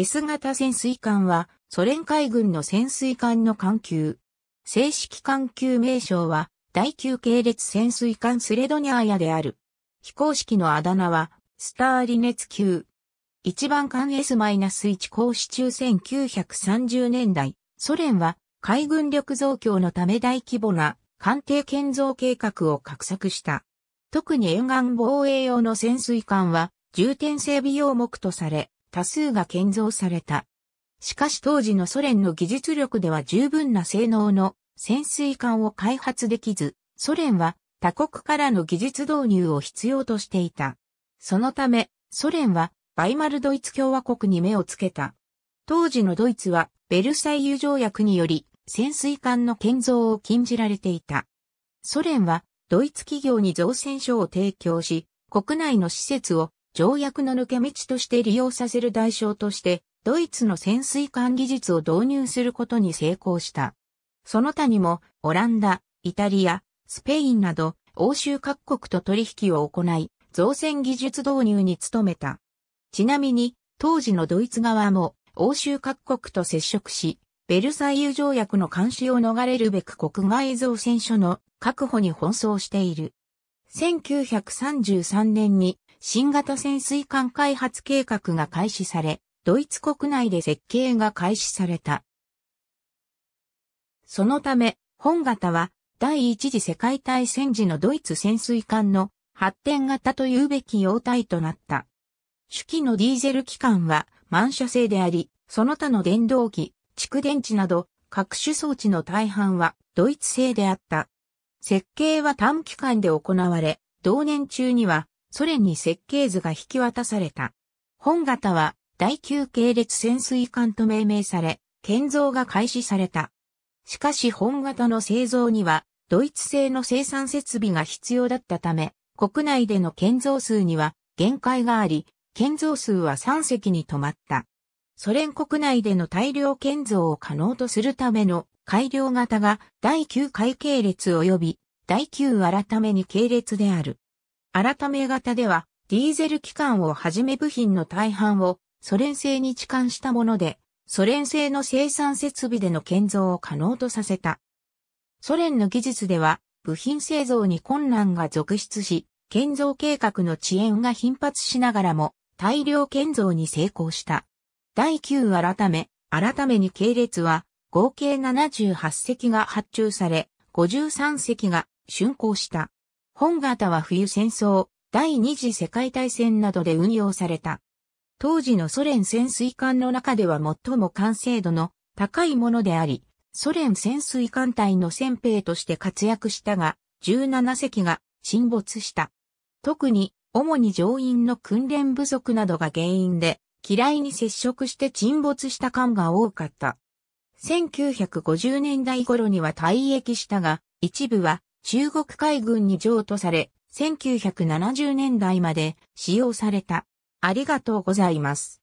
S 型潜水艦はソ連海軍の潜水艦の艦級。正式艦級名称は第9系列潜水艦スレドニャーヤである。非公式のあだ名はスターリネツ級。1番艦 S-1 公式中1930年代、ソ連は海軍力増強のため大規模な艦艇建造計画を画策した。特に沿岸防衛用の潜水艦は重点整備用目とされ、多数が建造された。しかし当時のソ連の技術力では十分な性能の潜水艦を開発できず、ソ連は他国からの技術導入を必要としていた。そのため、ソ連はバイマルドイツ共和国に目をつけた。当時のドイツはベルサイユ条約により潜水艦の建造を禁じられていた。ソ連はドイツ企業に造船所を提供し、国内の施設を条約の抜け道として利用させる代償として、ドイツの潜水艦技術を導入することに成功した。その他にも、オランダ、イタリア、スペインなど、欧州各国と取引を行い、造船技術導入に努めた。ちなみに、当時のドイツ側も、欧州各国と接触し、ベルサイユ条約の監視を逃れるべく国外造船所の確保に奔走している。1933年に新型潜水艦開発計画が開始され、ドイツ国内で設計が開始された。そのため、本型は第一次世界大戦時のドイツ潜水艦の発展型というべき様態となった。主機のディーゼル機関は満車製であり、その他の電動機、蓄電池など各種装置の大半はドイツ製であった。設計は短期間で行われ、同年中にはソ連に設計図が引き渡された。本型は第9系列潜水艦と命名され、建造が開始された。しかし本型の製造には、ドイツ製の生産設備が必要だったため、国内での建造数には限界があり、建造数は3隻に止まった。ソ連国内での大量建造を可能とするための改良型が第9回系列及び第9改めに系列である。改め型では、ディーゼル機関をはじめ部品の大半をソ連製に置換したもので、ソ連製の生産設備での建造を可能とさせた。ソ連の技術では、部品製造に困難が続出し、建造計画の遅延が頻発しながらも、大量建造に成功した。第9改め、改めに系列は、合計78隻が発注され、53隻が竣工した。本型は冬戦争、第二次世界大戦などで運用された。当時のソ連潜水艦の中では最も完成度の高いものであり、ソ連潜水艦隊の先兵として活躍したが、17隻が沈没した。特に、主に乗員の訓練不足などが原因で、嫌いに接触して沈没した艦が多かった。1950年代頃には退役したが、一部は中国海軍に譲渡され、1970年代まで使用された。ありがとうございます。